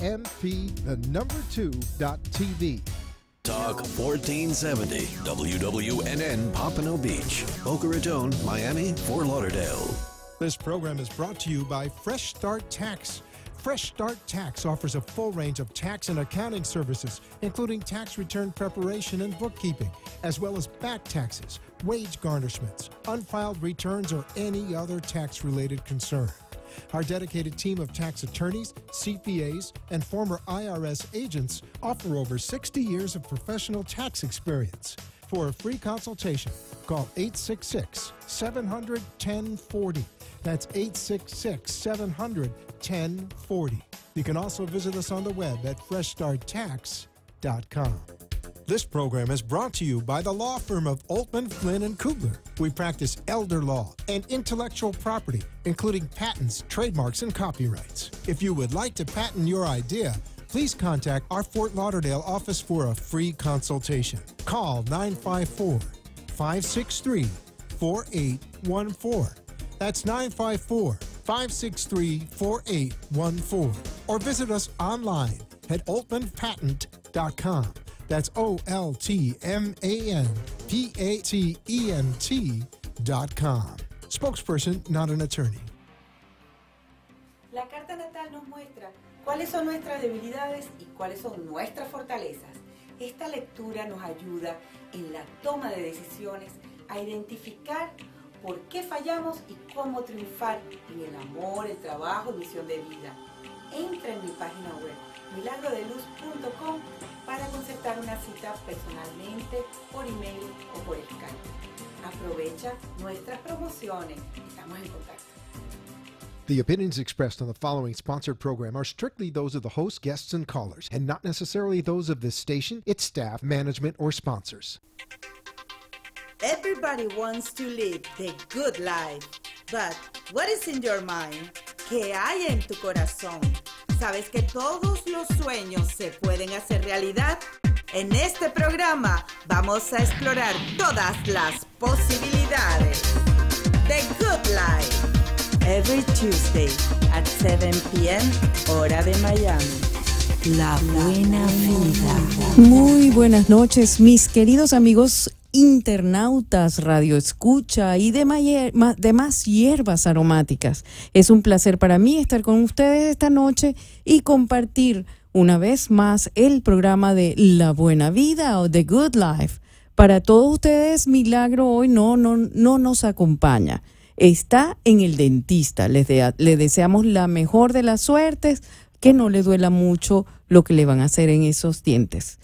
AMP, the number two dot TV. Talk 1470, WWNN Pompano Beach, Boca Raton, Miami, Fort Lauderdale. This program is brought to you by Fresh Start Tax. Fresh Start Tax offers a full range of tax and accounting services, including tax return preparation and bookkeeping, as well as back taxes, wage garnishments, unfiled returns, or any other tax related concern. Our dedicated team of tax attorneys, CPAs, and former IRS agents offer over 60 years of professional tax experience. For a free consultation, call 866 700 1040. That's 866 700 1040. You can also visit us on the web at freshstarttax.com. This program is brought to you by the law firm of Altman, Flynn, and Kugler. We practice elder law and intellectual property, including patents, trademarks, and copyrights. If you would like to patent your idea, please contact our Fort Lauderdale office for a free consultation. Call 954 563 4814. That's 954 563 4814. Or visit us online at altmanpatent.com. That's O L T M A N P A T E N T Spokesperson, not an attorney. La carta natal nos muestra cuáles son nuestras debilidades y cuáles son nuestras fortalezas. Esta lectura nos ayuda en la toma de decisiones a identificar por qué fallamos y cómo triunfar en el amor, el trabajo la misión de vida. Entra en mi página web milagrodeluz.com para concertar una cita personalmente, por email o por Skype. Aprovecha nuestras promociones. Estamos en contacto. The opinions expressed on the following sponsored program are strictly those of the host, guests, and callers, and not necessarily those of this station, its staff, management, or sponsors. Everybody wants to live the good life, but what is in your mind? ¿Qué hay en tu corazón? ¿Sabes que todos los sueños se pueden hacer realidad? En este programa vamos a explorar todas las posibilidades. The Good Life. Every Tuesday at 7 p.m. hora de Miami. La buena vida. Muy buenas noches, mis queridos amigos internautas, radio escucha y demás, hierbas aromáticas. Es un placer para mí estar con ustedes esta noche y compartir una vez más el programa de La Buena Vida o The Good Life. Para todos ustedes, Milagro hoy no, no, no nos acompaña. Está en el dentista. Les, les deseamos la mejor de las suertes, que no le duela mucho lo que le van a hacer en esos dientes.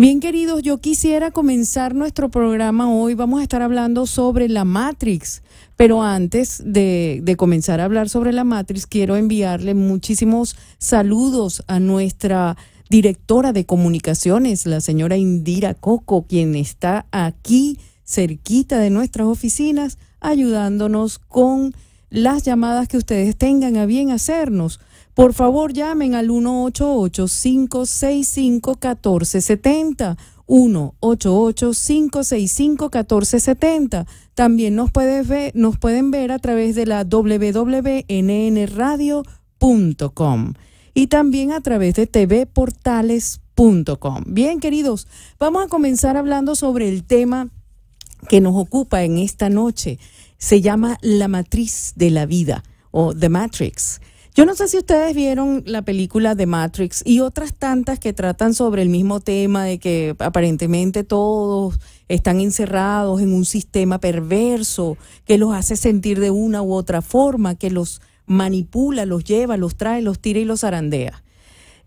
Bien queridos, yo quisiera comenzar nuestro programa hoy. Vamos a estar hablando sobre la Matrix, pero antes de, comenzar a hablar sobre la Matrix, quiero enviarle muchísimos saludos a nuestra directora de comunicaciones, la señora Indira Coco, quien está aquí cerquita de nuestras oficinas ayudándonos con las llamadas que ustedes tengan a bien hacernos. Por favor, llamen al ocho 565 1470 1 cinco 565 1470 También nos, puedes ver, nos pueden ver a través de la www.nnradio.com y también a través de tvportales.com. Bien, queridos, vamos a comenzar hablando sobre el tema que nos ocupa en esta noche. Se llama La Matriz de la Vida o The Matrix. Yo no sé si ustedes vieron la película de Matrix y otras tantas que tratan sobre el mismo tema de que aparentemente todos están encerrados en un sistema perverso que los hace sentir de una u otra forma, que los manipula, los lleva, los trae, los tira y los arandea.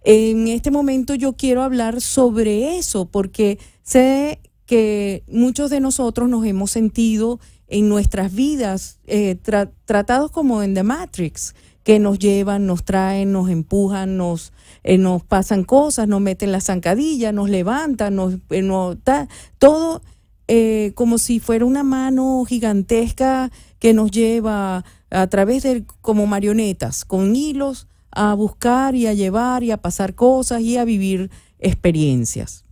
En este momento yo quiero hablar sobre eso porque sé que muchos de nosotros nos hemos sentido en nuestras vidas eh, tratados como en The Matrix que nos llevan, nos traen, nos empujan, nos, eh, nos pasan cosas, nos meten la zancadilla, nos levantan, nos, eh, todo eh, como si fuera una mano gigantesca que nos lleva a través de como marionetas, con hilos, a buscar y a llevar y a pasar cosas y a vivir experiencias.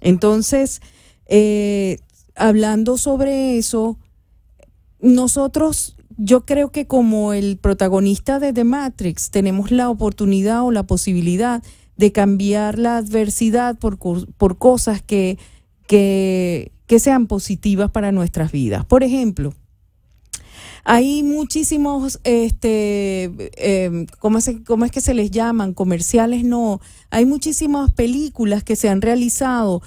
Entonces, hablando sobre eso, nosotros yo creo que como el protagonista de The Matrix tenemos la oportunidad o la posibilidad de cambiar la adversidad por, por cosas que, que, sean positivas para nuestras vidas. Por ejemplo, hay muchísimos, este, em, ¿cómo, es que se les llaman? Comerciales, no. Hay muchísimas películas que se han realizado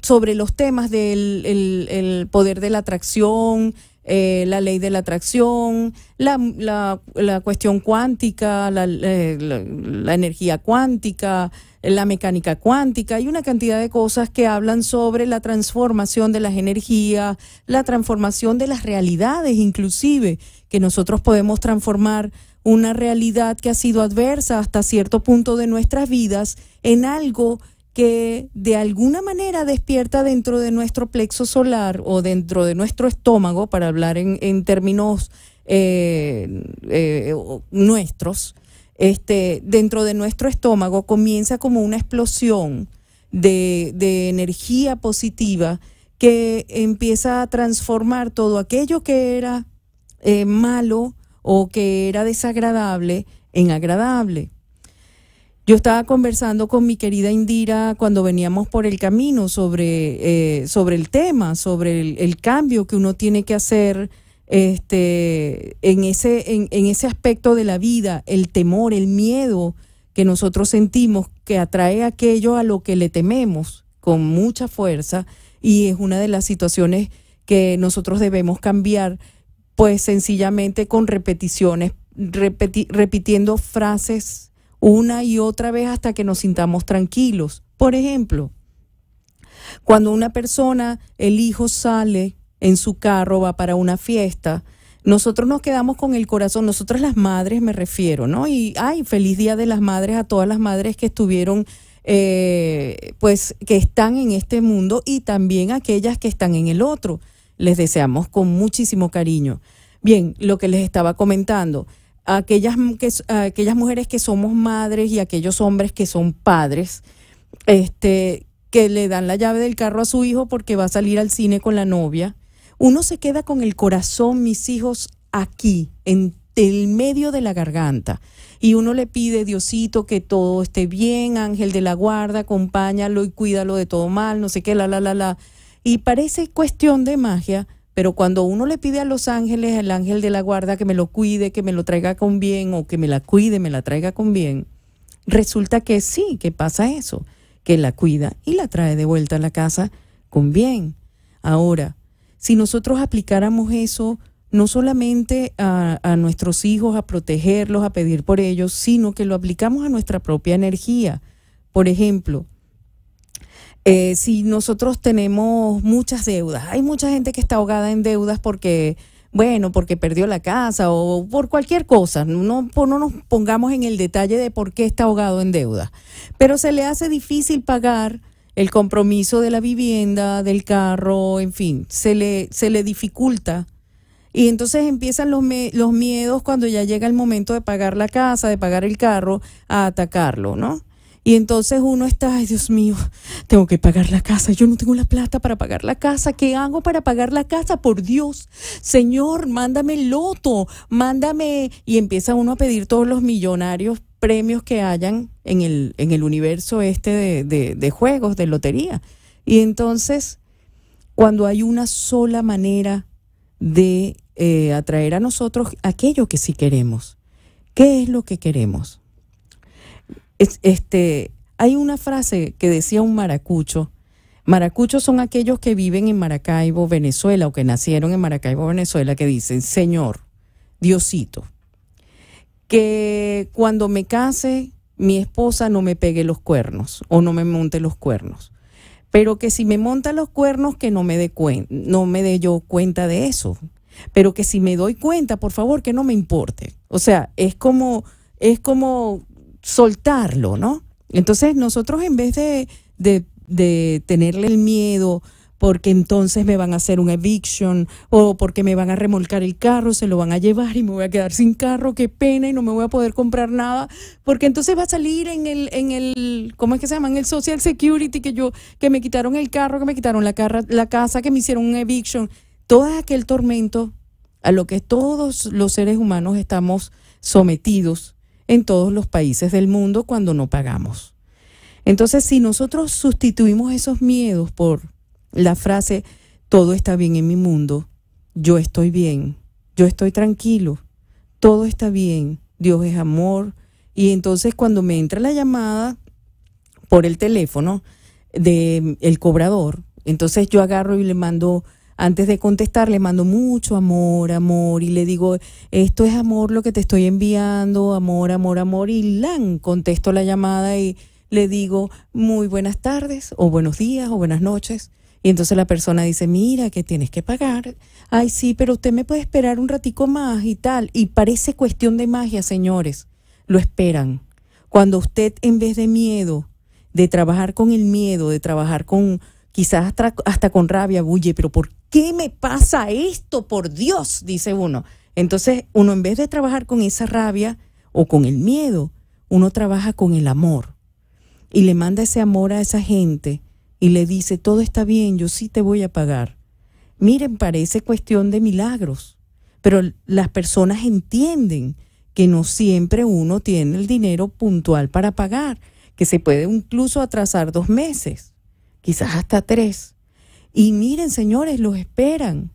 sobre los temas del poder de la atracción, eh, la ley de la atracción, la, la, cuestión cuántica, eh, la, la, energía cuántica, la mecánica cuántica Hay una cantidad de cosas que hablan sobre la transformación de las energías, la transformación de las realidades inclusive, que nosotros podemos transformar una realidad que ha sido adversa hasta cierto punto de nuestras vidas en algo que de alguna manera despierta dentro de nuestro plexo solar o dentro de nuestro estómago, para hablar en, términos eh, eh, nuestros, este, dentro de nuestro estómago comienza como una explosión de, energía positiva que empieza a transformar todo aquello que era eh, malo o que era desagradable en agradable. Yo estaba conversando con mi querida Indira cuando veníamos por el camino sobre, eh, sobre el tema, sobre el, cambio que uno tiene que hacer este, en, ese, en, ese aspecto de la vida, el temor, el miedo que nosotros sentimos que atrae aquello a lo que le tememos con mucha fuerza y es una de las situaciones que nosotros debemos cambiar, pues sencillamente con repeticiones, repitiendo frases una y otra vez hasta que nos sintamos tranquilos. Por ejemplo, cuando una persona, el hijo sale en su carro, va para una fiesta, nosotros nos quedamos con el corazón, nosotras las madres me refiero, ¿no? Y, ay, feliz día de las madres a todas las madres que estuvieron, eh, pues, que están en este mundo y también aquellas que están en el otro. Les deseamos con muchísimo cariño. Bien, lo que les estaba comentando aquellas, que, aquellas mujeres que somos madres y aquellos hombres que son padres, este, que le dan la llave del carro a su hijo porque va a salir al cine con la novia. Uno se queda con el corazón, mis hijos, aquí, en el medio de la garganta. Y uno le pide, Diosito, que todo esté bien, ángel de la guarda, acompáñalo y cuídalo de todo mal, no sé qué, la, la, la, la. Y parece cuestión de magia pero cuando uno le pide a los ángeles, el ángel de la guarda, que me lo cuide, que me lo traiga con bien o que me la cuide, me la traiga con bien, resulta que sí, que pasa eso, que la cuida y la trae de vuelta a la casa con bien. Ahora, si nosotros aplicáramos eso no solamente a, a, nuestros hijos, a protegerlos, a pedir por ellos, sino que lo aplicamos a nuestra propia energía. Por ejemplo, eh, si nosotros tenemos muchas deudas, hay mucha gente que está ahogada en deudas porque, bueno, porque perdió la casa o por cualquier cosa, no, no nos pongamos en el detalle de por qué está ahogado en deudas, pero se le hace difícil pagar el compromiso de la vivienda, del carro, en fin, se le, se le dificulta. Y entonces empiezan los, los miedos cuando ya llega el momento de pagar la casa, de pagar el carro, a atacarlo, ¿no? Y entonces uno está, ay Dios mío, tengo que pagar la casa, yo no tengo la plata para pagar la casa, ¿qué hago para pagar la casa? Por Dios, Señor, mándame el loto, mándame. Y empieza uno a pedir todos los millonarios premios que hayan en el, en el universo este de, juegos, de lotería. Y entonces, cuando hay una sola manera de eh, atraer a nosotros aquello que sí queremos, ¿qué es lo que queremos? este, hay una frase que decía un maracucho. Maracuchos son aquellos que viven en Maracaibo, Venezuela, o que nacieron en Maracaibo, Venezuela, que dicen, Señor, Diosito, que cuando me case, mi esposa no me pegue los cuernos o no me monte los cuernos. Pero que si me monta los cuernos, que no me dé no me dé yo cuenta de eso. Pero que si me doy cuenta, por favor, que no me importe. O sea, es como, es como soltarlo, ¿no? Entonces nosotros en vez de, tenerle el miedo, porque entonces me van a hacer un eviction o porque me van a remolcar el carro, se lo van a llevar y me voy a quedar sin carro, qué pena y no me voy a poder comprar nada, porque entonces va a salir en el en el ¿cómo es que se llama? en el Social Security que yo que me quitaron el carro, que me quitaron la la casa, que me hicieron un eviction, todo aquel tormento a lo que todos los seres humanos estamos sometidos en todos los países del mundo cuando no pagamos. Entonces, si nosotros sustituimos esos miedos por la frase, todo está bien en mi mundo, yo estoy bien, yo estoy tranquilo, todo está bien, Dios es amor, y entonces cuando me entra la llamada por el teléfono del mm, el cobrador, entonces yo agarro y le mando antes de contestar le mando mucho amor, amor y le digo, esto es amor lo que te estoy enviando, amor, amor, amor y lan, contesto la llamada y le digo, muy buenas tardes o buenos días o buenas noches. Y entonces la persona dice, mira, que tienes que pagar. Ay, sí, pero usted me puede esperar un ratico más y tal. Y parece cuestión de magia, señores. Lo esperan. Cuando usted, en vez de miedo, de trabajar con el miedo, de trabajar con, quizás hasta, hasta con rabia, bulle, pero ¿por qué me pasa esto? Por Dios, dice uno. Entonces, uno en vez de trabajar con esa rabia o con el miedo, uno trabaja con el amor y le manda ese amor a esa gente y le dice, todo está bien, yo sí te voy a pagar. Miren, parece cuestión de milagros, pero las personas entienden que no siempre uno tiene el dinero puntual para pagar, que se puede incluso atrasar dos meses, quizás hasta tres. Y miren, señores, los esperan.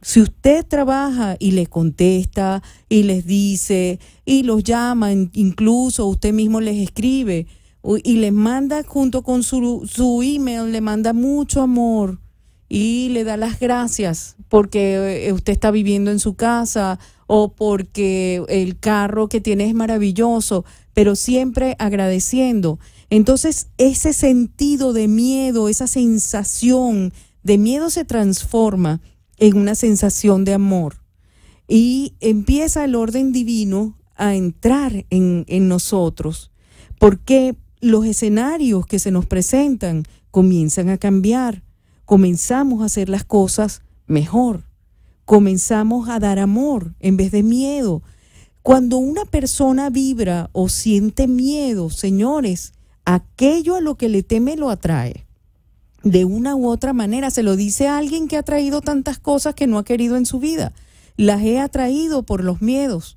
Si usted trabaja y les contesta y les dice y los llama, incluso usted mismo les escribe y les manda junto con su, su email, le manda mucho amor y le da las gracias porque eh, usted está viviendo en su casa o porque el carro que tiene es maravilloso, pero siempre agradeciendo. Entonces, ese sentido de miedo, esa sensación de miedo se transforma en una sensación de amor y empieza el orden divino a entrar en, nosotros, porque los escenarios que se nos presentan comienzan a cambiar, comenzamos a hacer las cosas mejor, comenzamos a dar amor en vez de miedo. Cuando una persona vibra o siente miedo, señores, aquello a lo que le teme lo atrae. De una u otra manera, se lo dice a alguien que ha traído tantas cosas que no ha querido en su vida. Las he atraído por los miedos.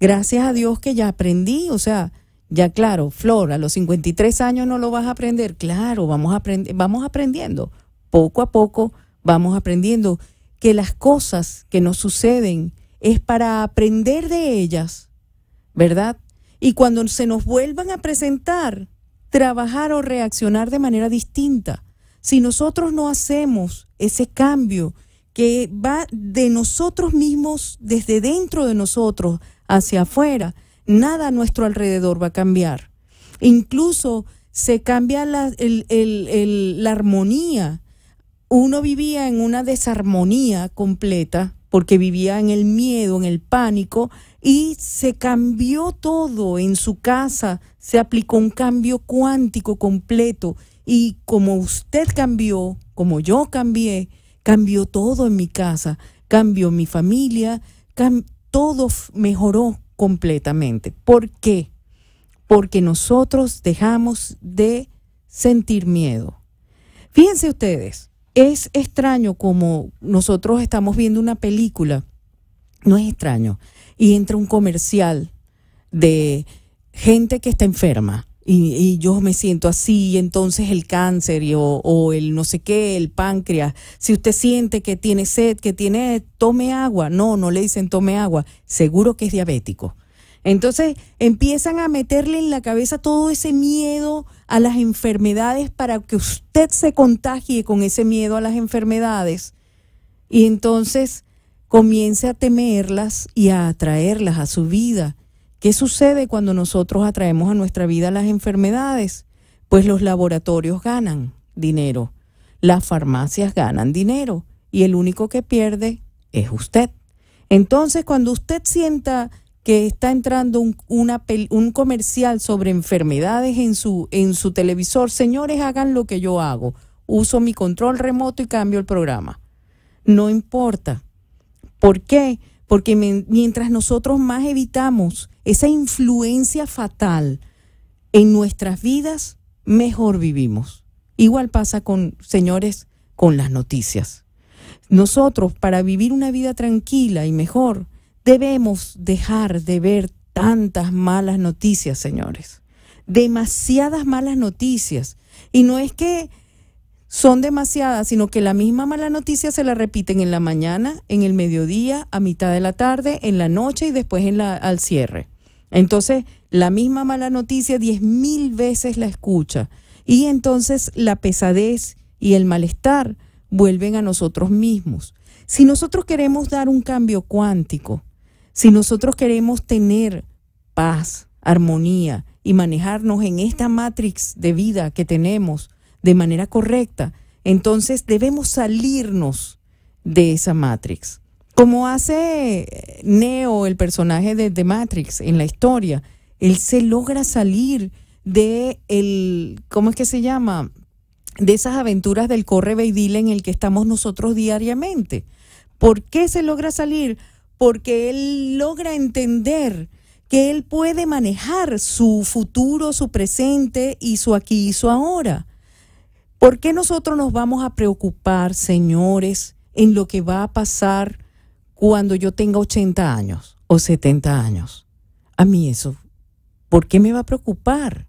Gracias a Dios que ya aprendí, o sea, ya claro, Flor, a los 53 años no lo vas a aprender. Claro, vamos, a vamos aprendiendo. Poco a poco vamos aprendiendo que las cosas que nos suceden es para aprender de ellas, ¿verdad? Y cuando se nos vuelvan a presentar, trabajar o reaccionar de manera distinta. Si nosotros no hacemos ese cambio que va de nosotros mismos, desde dentro de nosotros hacia afuera, nada a nuestro alrededor va a cambiar. Incluso se cambia la, la armonía. Uno vivía en una desarmonía completa porque vivía en el miedo, en el pánico, y se cambió todo en su casa, se aplicó un cambio cuántico completo, y como usted cambió, como yo cambié, cambió todo en mi casa, cambió mi familia, todo mejoró completamente. ¿Por qué? Porque nosotros dejamos de sentir miedo. Fíjense ustedes, es extraño como nosotros estamos viendo una película, no es extraño, y entra un comercial de gente que está enferma. Y, yo me siento así, y entonces el cáncer y, o, el no sé qué, el páncreas. Si usted siente que tiene sed, que tiene, tome agua. No, no le dicen tome agua. Seguro que es diabético. Entonces empiezan a meterle en la cabeza todo ese miedo a las enfermedades para que usted se contagie con ese miedo a las enfermedades y entonces comience a temerlas y a atraerlas a su vida. ¿Qué sucede cuando nosotros atraemos a nuestra vida las enfermedades? Pues los laboratorios ganan dinero, las farmacias ganan dinero y el único que pierde es usted. Entonces cuando usted sienta que está entrando un, comercial sobre enfermedades en su, en su televisor. Señores, hagan lo que yo hago. Uso mi control remoto y cambio el programa. No importa. ¿Por qué? Porque mientras nosotros más evitamos esa influencia fatal en nuestras vidas, mejor vivimos. Igual pasa con, señores, con las noticias. Nosotros, para vivir una vida tranquila y mejor, Debemos dejar de ver tantas malas noticias, señores. Demasiadas malas noticias. Y no es que son demasiadas, sino que la misma mala noticia se la repiten en la mañana, en el mediodía, a mitad de la tarde, en la noche y después en la, al cierre. Entonces, la misma mala noticia diez mil veces la escucha. Y entonces la pesadez y el malestar vuelven a nosotros mismos. Si nosotros queremos dar un cambio cuántico, si nosotros queremos tener paz, armonía y manejarnos en esta matrix de vida que tenemos de manera correcta, entonces debemos salirnos de esa matrix. Como hace eh, Neo, el personaje de The Matrix en la historia, él se logra salir de el, ¿cómo es que se llama? De esas aventuras del corre y en el que estamos nosotros diariamente. ¿Por qué se logra salir? porque él logra entender que él puede manejar su futuro, su presente y su aquí y su ahora. ¿Por qué nosotros nos vamos a preocupar, señores, en lo que va a pasar cuando yo tenga 80 años o 70 años? A mí eso, ¿por qué me va a preocupar?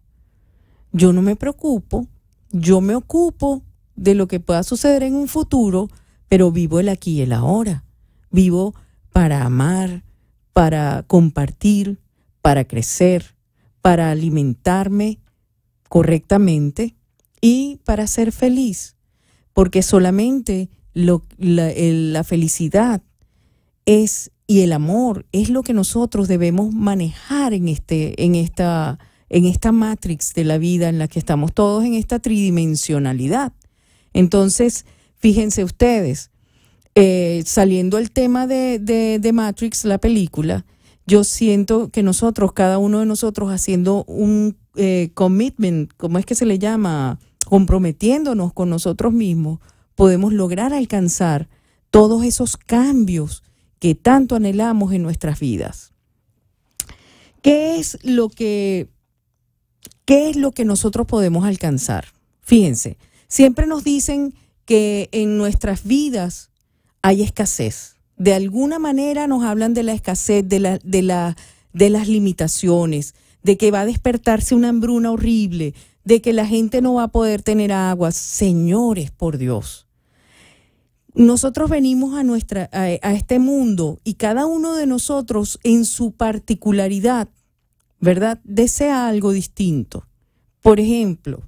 Yo no me preocupo, yo me ocupo de lo que pueda suceder en un futuro, pero vivo el aquí y el ahora. Vivo para amar, para compartir, para crecer, para alimentarme correctamente y para ser feliz. Porque solamente la, felicidad es y el amor es lo que nosotros debemos manejar en, este, en, esta, en esta matrix de la vida en la que estamos todos, en esta tridimensionalidad. Entonces, fíjense ustedes, eh, saliendo el tema de, Matrix, la película, yo siento que nosotros, cada uno de nosotros haciendo un eh, commitment, ¿cómo es que se le llama? Comprometiéndonos con nosotros mismos, podemos lograr alcanzar todos esos cambios que tanto anhelamos en nuestras vidas. ¿Qué es lo que, qué es lo que nosotros podemos alcanzar? Fíjense, siempre nos dicen que en nuestras vidas hay escasez. De alguna manera nos hablan de la escasez, de, las limitaciones, de que va a despertarse una hambruna horrible, de que la gente no va a poder tener agua. Señores, por Dios. Nosotros venimos a, nuestra, a este mundo y cada uno de nosotros en su particularidad, ¿verdad? Desea algo distinto. Por ejemplo,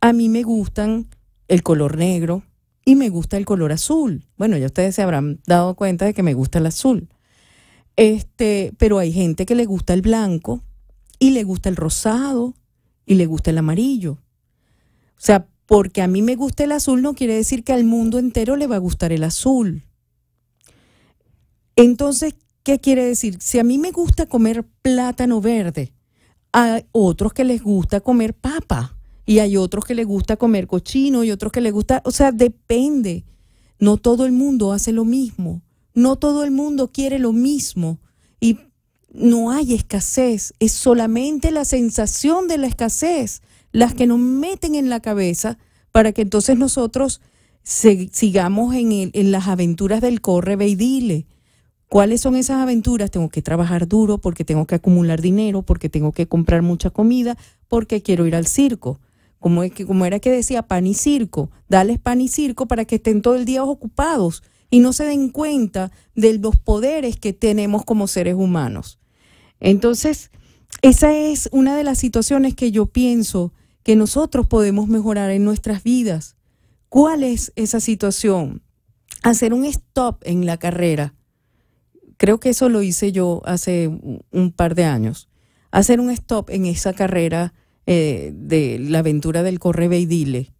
a mí me gustan el color negro, y me gusta el color azul. Bueno, ya ustedes se habrán dado cuenta de que me gusta el azul. Este, pero hay gente que le gusta el blanco y le gusta el rosado y le gusta el amarillo. O sea, porque a mí me gusta el azul no quiere decir que al mundo entero le va a gustar el azul. Entonces, ¿qué quiere decir? Si a mí me gusta comer plátano verde, a otros que les gusta comer papa y hay otros que les gusta comer cochino y otros que les gusta, o sea, depende. No todo el mundo hace lo mismo, no todo el mundo quiere lo mismo y no hay escasez, es solamente la sensación de la escasez las que nos meten en la cabeza para que entonces nosotros sigamos en, en las aventuras del corre, ve dile. ¿Cuáles son esas aventuras? Tengo que trabajar duro porque tengo que acumular dinero, porque tengo que comprar mucha comida, porque quiero ir al circo como, era que decía, pan y circo, dales pan y circo para que estén todo el día ocupados y no se den cuenta de los poderes que tenemos como seres humanos. Entonces, esa es una de las situaciones que yo pienso que nosotros podemos mejorar en nuestras vidas. ¿Cuál es esa situación? Hacer un stop en la carrera. Creo que eso lo hice yo hace un par de años. Hacer un stop en esa carrera eh, de la aventura del corre y dile,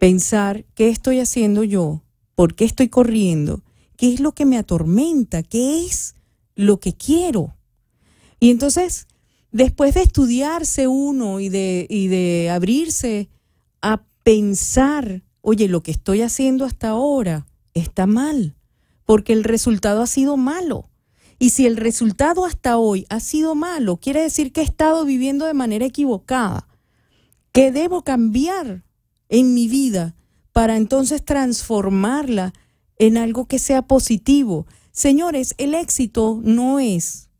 pensar qué estoy haciendo yo, por qué estoy corriendo, qué es lo que me atormenta, qué es lo que quiero. Y entonces, después de estudiarse uno y de abrirse a pensar, oye, lo que estoy haciendo hasta ahora está mal, porque el resultado ha sido malo. Y si el resultado hasta hoy ha sido malo, quiere decir que he estado viviendo de manera equivocada, que debo cambiar en mi vida para entonces transformarla en algo que sea positivo. Señores, el éxito no es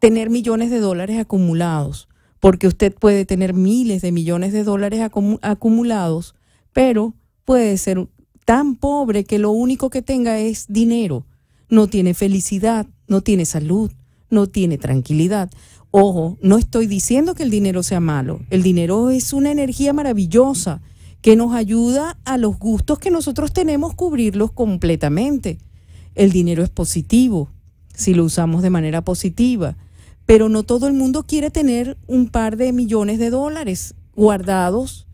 tener millones de dólares acumulados, porque usted puede tener miles de millones de dólares acumulados, pero puede ser tan pobre que lo único que tenga es dinero. No tiene felicidad, no tiene salud, no tiene tranquilidad. Ojo, no estoy diciendo que el dinero sea malo. El dinero es una energía maravillosa que nos ayuda a los gustos que nosotros tenemos cubrirlos completamente. El dinero es positivo si lo usamos de manera positiva, pero no todo el mundo quiere tener un par de millones de dólares guardados,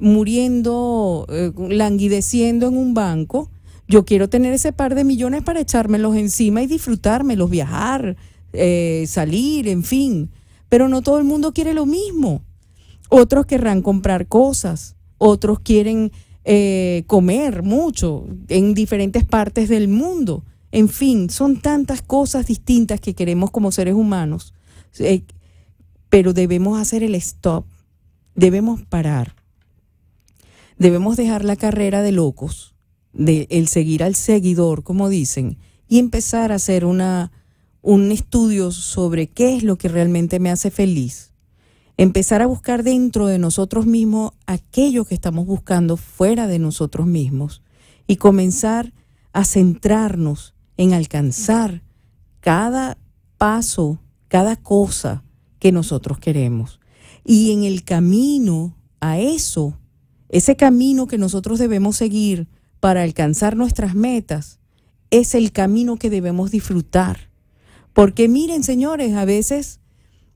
muriendo, eh, languideciendo en un banco yo quiero tener ese par de millones para echármelos encima y disfrutármelos, viajar, eh, salir, en fin. Pero no todo el mundo quiere lo mismo. Otros querrán comprar cosas, otros quieren eh, comer mucho en diferentes partes del mundo. En fin, son tantas cosas distintas que queremos como seres humanos, eh, pero debemos hacer el stop, debemos parar, debemos dejar la carrera de locos el seguir al seguidor, como dicen, y empezar a hacer una, un estudio sobre qué es lo que realmente me hace feliz. Empezar a buscar dentro de nosotros mismos aquello que estamos buscando fuera de nosotros mismos y comenzar a centrarnos en alcanzar cada paso, cada cosa que nosotros queremos. Y en el camino a eso, ese camino que nosotros debemos seguir, para alcanzar nuestras metas es el camino que debemos disfrutar. Porque miren, señores, a veces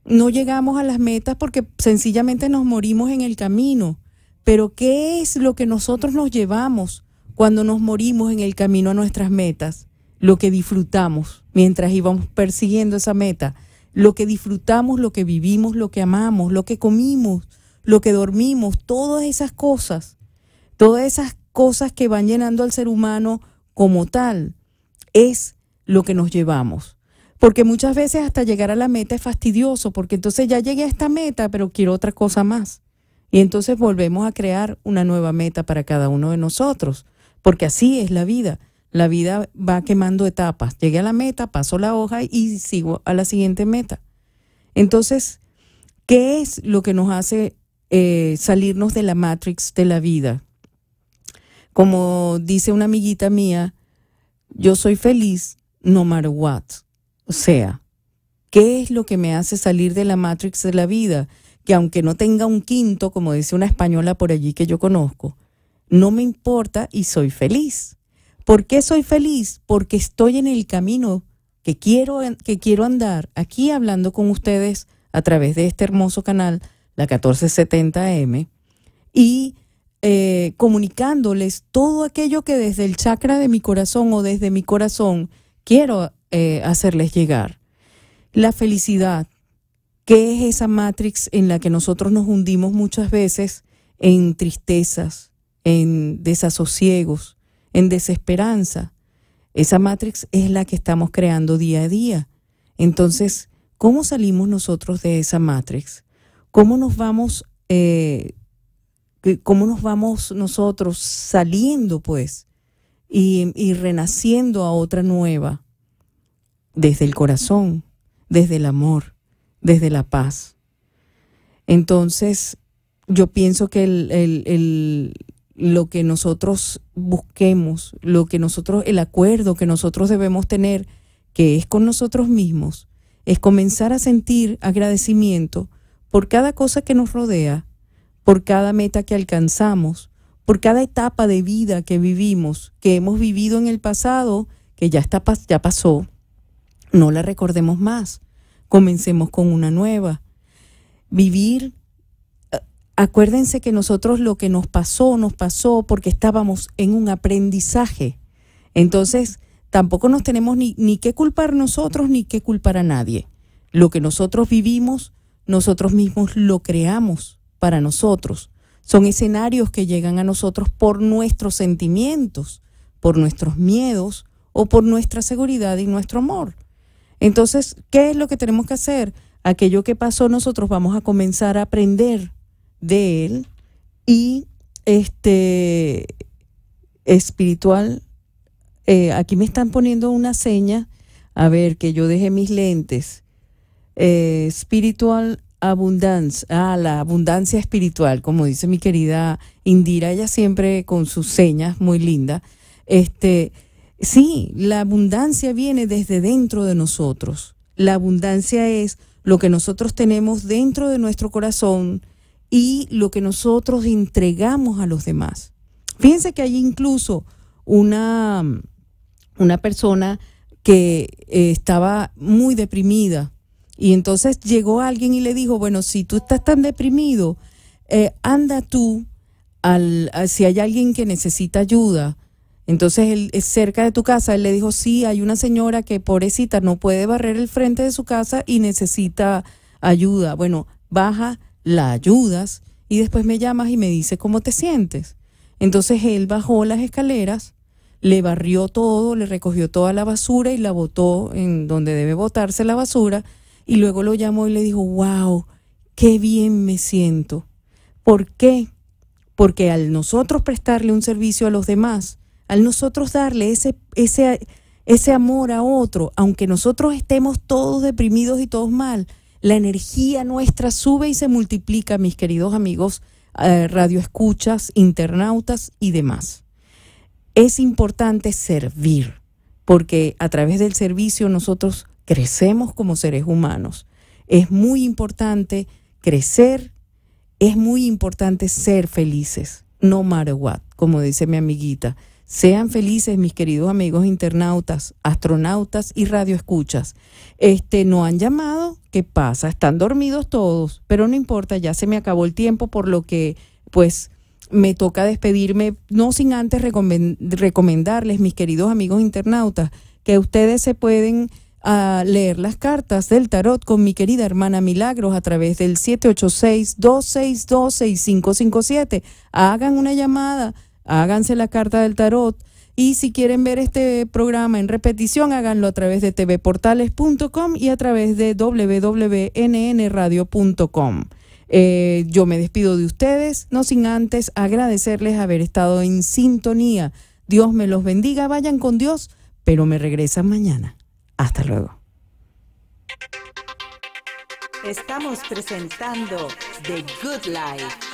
no llegamos a las metas porque sencillamente nos morimos en el camino. Pero ¿qué es lo que nosotros nos llevamos cuando nos morimos en el camino a nuestras metas? Lo que disfrutamos mientras íbamos persiguiendo esa meta. Lo que disfrutamos, lo que vivimos, lo que amamos, lo que comimos, lo que dormimos, todas esas cosas, todas esas cosas que van llenando al ser humano como tal. Es lo que nos llevamos. Porque muchas veces hasta llegar a la meta es fastidioso, porque entonces ya llegué a esta meta, pero quiero otra cosa más. Y entonces volvemos a crear una nueva meta para cada uno de nosotros, porque así es la vida. La vida va quemando etapas. Llegué a la meta, paso la hoja y sigo a la siguiente meta. Entonces, ¿qué es lo que nos hace eh, salirnos de la matrix de la vida? Como dice una amiguita mía, yo soy feliz no matter what. O sea, ¿qué es lo que me hace salir de la matrix de la vida? Que aunque no tenga un quinto, como dice una española por allí que yo conozco, no me importa y soy feliz. ¿Por qué soy feliz? Porque estoy en el camino que quiero, que quiero andar aquí hablando con ustedes a través de este hermoso canal, la 1470M, y eh, comunicándoles todo aquello que desde el chakra de mi corazón o desde mi corazón quiero eh, hacerles llegar. La felicidad, que es esa matrix en la que nosotros nos hundimos muchas veces en tristezas, en desasosiegos, en desesperanza. Esa matrix es la que estamos creando día a día. Entonces, ¿cómo salimos nosotros de esa matrix? ¿Cómo nos vamos eh, ¿Cómo nos vamos nosotros saliendo, pues, y, renaciendo a otra nueva? Desde el corazón, desde el amor, desde la paz. Entonces, yo pienso que el, lo que nosotros busquemos, lo que nosotros, el acuerdo que nosotros debemos tener, que es con nosotros mismos, es comenzar a sentir agradecimiento por cada cosa que nos rodea, por cada meta que alcanzamos, por cada etapa de vida que vivimos, que hemos vivido en el pasado, que ya, está, ya pasó, no la recordemos más. Comencemos con una nueva. Vivir, eh, acuérdense que nosotros lo que nos pasó, nos pasó porque estábamos en un aprendizaje. Entonces, tampoco nos tenemos ni, qué que culpar nosotros ni que culpar a nadie. Lo que nosotros vivimos, nosotros mismos lo creamos para nosotros. Son escenarios que llegan a nosotros por nuestros sentimientos, por nuestros miedos o por nuestra seguridad y nuestro amor. Entonces, ¿qué es lo que tenemos que hacer? Aquello que pasó nosotros vamos a comenzar a aprender de él y este espiritual. Eh, aquí me están poniendo una seña, a ver, que yo dejé mis lentes. Eh, espiritual abundancia, a la abundancia espiritual, como dice mi querida Indira, ella siempre con sus señas muy linda. Este, sí, la abundancia viene desde dentro de nosotros. La abundancia es lo que nosotros tenemos dentro de nuestro corazón y lo que nosotros entregamos a los demás. Fíjense que hay incluso una, una persona que eh, estaba muy deprimida y entonces llegó alguien y le dijo, bueno, si tú estás tan deprimido, eh, anda tú, al, si hay alguien que necesita ayuda. Entonces, él, es eh, cerca de tu casa, él le dijo, sí, hay una señora que pobrecita no puede barrer el frente de su casa y necesita ayuda. Bueno, baja, la ayudas y después me llamas y me dice cómo te sientes. Entonces, él bajó las escaleras, le barrió todo, le recogió toda la basura y la botó en donde debe botarse la basura y luego lo llamó y le dijo, wow, qué bien me siento. ¿Por qué? Porque al nosotros prestarle un servicio a los demás, al nosotros darle ese, ese, ese amor a otro, aunque nosotros estemos todos deprimidos y todos mal, la energía nuestra sube y se multiplica, mis queridos amigos, eh, radioescuchas, internautas y demás. Es importante servir, porque a través del servicio nosotros crecemos como seres humanos. Es muy importante crecer, es muy importante ser felices, no matter what, como dice mi amiguita. Sean felices, mis queridos amigos internautas, astronautas y radioescuchas. Este, no han llamado, ¿qué pasa? Están dormidos todos, pero no importa, ya se me acabó el tiempo, por lo que, pues, me toca despedirme, no sin antes recomendarles, mis queridos amigos internautas, que ustedes se pueden a leer las cartas del tarot con mi querida hermana Milagros a través del 786-262-6557. Hagan una llamada, háganse la carta del tarot. Y si quieren ver este programa en repetición, háganlo a través de tvportales.com y a través de www.nnradio.com. Eh, yo me despido de ustedes, no sin antes agradecerles haber estado en sintonía. Dios me los bendiga, vayan con Dios, pero me regresan mañana. Hasta luego. Estamos presentando The Good Life.